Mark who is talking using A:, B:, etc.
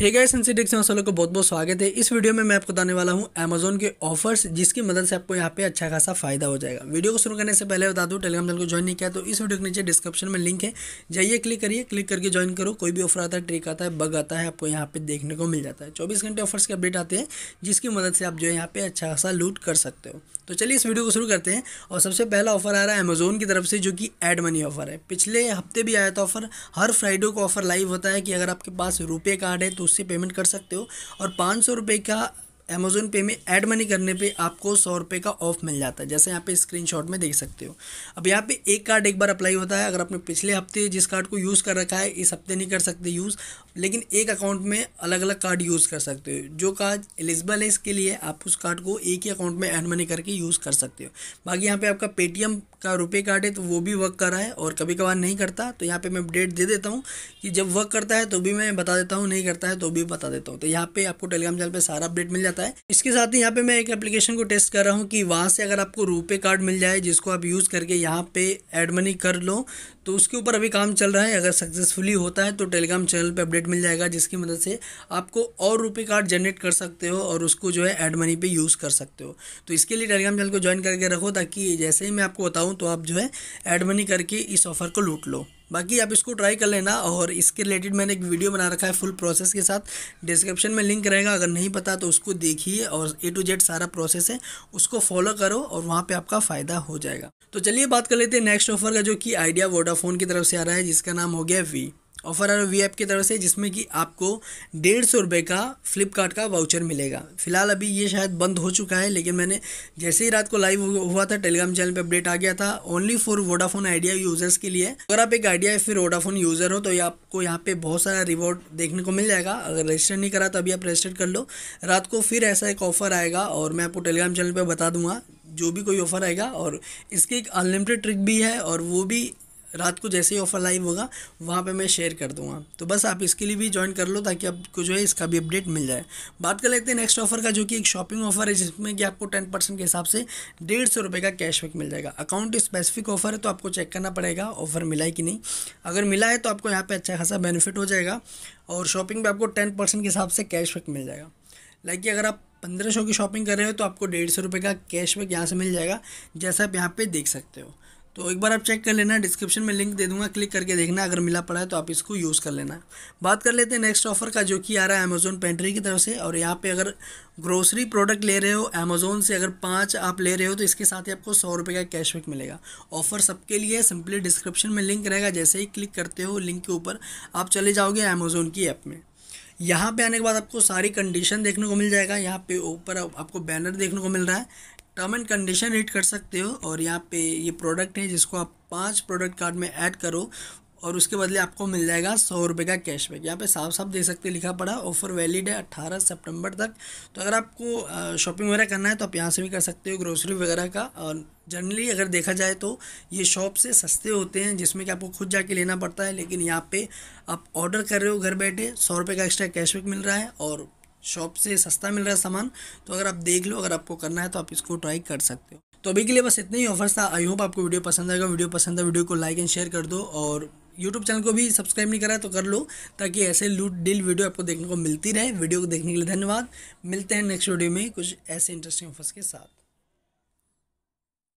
A: hey guys में वालों को बहुत बहुत स्वागत है इस वीडियो में मैं आपको बताने वाला हूं अमेजोन के ऑफर्स जिसकी मदद से आपको यहां पे अच्छा खासा फायदा हो जाएगा वीडियो को शुरू करने से पहले बता दूं टेलीग्राम चैनल को ज्वाइन नहीं किया तो इस वीडियो के नीचे डिस्क्रिप्शन में लिंक है जाइए क्लिक करिए क्लिक करके ज्वाइन करो कोई भी ऑफर आता है ट्रिक आता है बग आता है आपको यहाँ पे देखने को मिल जाता है चौबीस घंटे ऑफर्स के अपडेट आते हैं जिसकी मदद से आप जो है यहाँ पे अच्छा खासा लूट कर सकते हो तो चलिए इस वीडियो को शुरू करते हैं और सबसे पहला ऑफर आ रहा है अमेज़ोन की तरफ से जो कि एड मनी ऑफर है पिछले हफ्ते भी आया था ऑफर हर फ्राइडे को ऑफर लाइव होता है कि अगर आपके पास रुपये कार्ड है तो उससे पेमेंट कर सकते हो और पाँच सौ रुपये का अमेज़ोन पे में ऐड मनी करने पे आपको सौ रुपये का ऑफ मिल जाता है जैसे यहाँ पे स्क्रीनशॉट में देख सकते हो अब यहाँ पे एक कार्ड एक बार अप्लाई होता है अगर आपने पिछले हफ्ते जिस कार्ड को यूज़ कर रखा है इस हफ्ते नहीं कर सकते यूज़ लेकिन एक अकाउंट में अलग अलग कार्ड यूज़ कर सकते हो जो कार्ड एलिजिबल है इसके लिए आप उस कार्ड को एक ही अकाउंट में ऐड मनी करके यूज़ कर सकते हो बाकी यहाँ पर आपका पेटीएम का रुपये कार्ड है तो वो भी वर्क कर रहा है और कभी कभार नहीं करता तो यहाँ पर मैं अपडेट दे देता हूँ कि जब वर्क करता है तो भी मैं बता देता हूँ नहीं करता है तो भी बता देता हूँ तो यहाँ पर आपको टेलीग्राम चैनल पर सारा अपडेट मिल जाता है जाता है इसके साथ ही यहाँ पे मैं एक एप्लीकेशन को टेस्ट कर रहा हूँ कि वहाँ से अगर आपको रूपे कार्ड मिल जाए जिसको आप यूज़ करके यहाँ पे एड मनी कर लो तो उसके ऊपर अभी काम चल रहा है अगर सक्सेसफुली होता है तो टेलीग्राम चैनल पर अपडेट मिल जाएगा जिसकी मदद से आपको और रुपये कार्ड जनरेट कर सकते हो और उसको जो है एड मनी पे यूज़ कर सकते हो तो इसके लिए टेलीग्राम चैनल को ज्वाइन करके रखो ताकि जैसे ही मैं आपको बताऊँ तो आप जो है एड मनी करके इस ऑफ़र को लूट लो बाकी आप इसको ट्राई कर लेना और इसके रिलेटेड मैंने एक वीडियो बना रखा है फुल प्रोसेस के साथ डिस्क्रिप्शन में लिंक रहेगा अगर नहीं पता तो उसको देखिए और ए टू जेड सारा प्रोसेस है उसको फॉलो करो और वहाँ पर आपका फ़ायदा हो जाएगा तो चलिए बात कर लेते हैं नेक्स्ट ऑफर का जो कि आइडिया वोडाफोन की तरफ से आ रहा है जिसका नाम हो गया वी ऑफर आ रहा है वी की तरफ से जिसमें कि आपको डेढ़ सौ रुपये का फ्लिपकार्ट का वाउचर मिलेगा फिलहाल अभी ये शायद बंद हो चुका है लेकिन मैंने जैसे ही रात को लाइव हुआ था टेलीग्राम चैनल पर अपडेट आ गया था only for Vodafone Idea users के लिए अगर आप एक आइडिया या फिर वोडाफोन यूज़र हो तो ये आपको यहाँ पे बहुत सारा रिवॉर्ड देखने को मिल जाएगा अगर रजिस्टर नहीं करा तो अभी आप रजिस्टर कर लो रात को फिर ऐसा एक ऑफर आएगा और मैं आपको टेलीग्राम चैनल पर बता दूंगा जो भी कोई ऑफर आएगा और इसकी एक अनलिमिटेड ट्रिक भी है और वो भी रात को जैसे ही ऑफर लाइव होगा वहाँ पे मैं शेयर कर दूंगा तो बस आप इसके लिए भी ज्वाइन कर लो ताकि आपको जो है इसका भी अपडेट मिल जाए बात कर लेते हैं नेक्स्ट ऑफर का जो कि एक शॉपिंग ऑफर है जिसमें कि आपको टेन परसेंट के हिसाब से डेढ़ सौ रुपये का कैशबैक मिल जाएगा अकाउंट स्पेसिफिक ऑफर है तो आपको चेक करना पड़ेगा ऑफर मिला है कि नहीं अगर मिला है तो आपको यहाँ पर अच्छा खासा बेनिफिट हो जाएगा और शॉपिंग में आपको टेन परसेंट के हिसाब से कैशबैक मिल जाएगा लाइक अगर आप पंद्रह सौ की शॉपिंग कर रहे हो तो आपको डेढ़ सौ रुपये का कैशबैक यहाँ से मिल जाएगा जैसा आप यहाँ पे देख सकते हो तो एक बार आप चेक कर लेना डिस्क्रिप्शन में लिंक दे दूंगा क्लिक करके देखना अगर मिला पड़ा है तो आप इसको यूज़ कर लेना बात कर लेते हैं नेक्स्ट ऑफर का जो कि आ रहा है अमेजोन पेंट्री की तरफ से और यहाँ पे अगर ग्रोसरी प्रोडक्ट ले रहे हो अमेजोन से अगर पाँच आप ले रहे हो तो इसके साथ ही आपको सौ रुपये का कैशबैक मिलेगा ऑफर सबके लिए सिंपली डिस्क्रिप्शन में लिंक रहेगा जैसे ही क्लिक करते हो लिंक के ऊपर आप चले जाओगे अमेजोन की ऐप में यहाँ पे आने के बाद आपको सारी कंडीशन देखने को मिल जाएगा यहाँ पे ऊपर आपको बैनर देखने को मिल रहा है टर्म एंड कंडीशन रीड कर सकते हो और यहाँ पे ये प्रोडक्ट है जिसको आप पांच प्रोडक्ट कार्ड में ऐड करो और उसके बदले आपको मिल जाएगा सौ रुपये का कैशबैक यहाँ पे साफ साफ दे सकते लिखा पड़ा ऑफर वैलिड है अट्ठारह सितंबर तक तो अगर आपको शॉपिंग वगैरह करना है तो आप यहाँ से भी कर सकते हो ग्रोसरी वगैरह का और जनरली अगर देखा जाए तो ये शॉप से सस्ते होते हैं जिसमें कि आपको खुद जाके लेना पड़ता है लेकिन यहाँ पर आप ऑर्डर कर रहे हो घर बैठे सौ रुपये का एक्स्ट्रा कैशबैक मिल रहा है और शॉप से सस्ता मिल रहा है सामान तो अगर आप देख लो अगर आपको करना है तो आप इसको ट्राई कर सकते हो तो अभी के लिए बस इतना ही ऑफर्स था आई होप आपको वीडियो पसंद आएगा वीडियो पसंद है वीडियो को लाइक एंड शेयर कर दो और यूट्यूब चैनल को भी सब्सक्राइब नहीं करा तो कर लो ताकि ऐसे लूट डील वीडियो आपको देखने को मिलती रहे वीडियो को देखने के लिए धन्यवाद मिलते हैं नेक्स्ट वीडियो में कुछ ऐसे इंटरेस्टिंग ऑफर्स के साथ